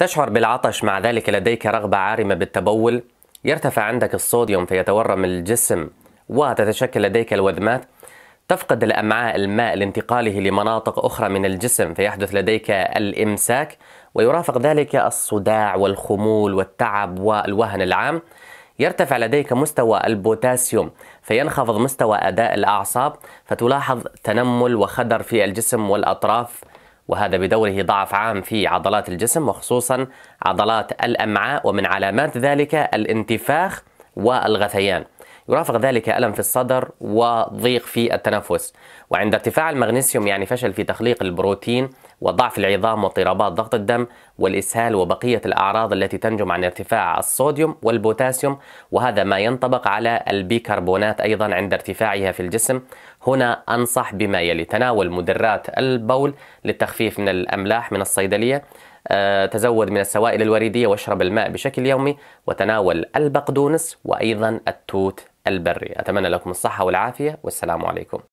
تشعر بالعطش مع ذلك لديك رغبة عارمة بالتبول يرتفع عندك الصوديوم فيتورم الجسم وتتشكل لديك الوذمات تفقد الأمعاء الماء لانتقاله لمناطق أخرى من الجسم فيحدث لديك الإمساك ويرافق ذلك الصداع والخمول والتعب والوهن العام يرتفع لديك مستوى البوتاسيوم فينخفض مستوى أداء الأعصاب فتلاحظ تنمل وخدر في الجسم والأطراف وهذا بدوره ضعف عام في عضلات الجسم وخصوصا عضلات الامعاء ومن علامات ذلك الانتفاخ والغثيان يرافق ذلك ألم في الصدر وضيق في التنفس وعند ارتفاع المغنيسيوم يعني فشل في تخليق البروتين وضعف العظام واضطرابات ضغط الدم والإسهال وبقية الأعراض التي تنجم عن ارتفاع الصوديوم والبوتاسيوم وهذا ما ينطبق على البيكربونات أيضا عند ارتفاعها في الجسم هنا أنصح بما يلي تناول مدرات البول للتخفيف من الأملاح من الصيدلية آه، تزود من السوائل الوريدية واشرب الماء بشكل يومي وتناول البقدونس وأيضا التوت البري أتمنى لكم الصحة والعافية والسلام عليكم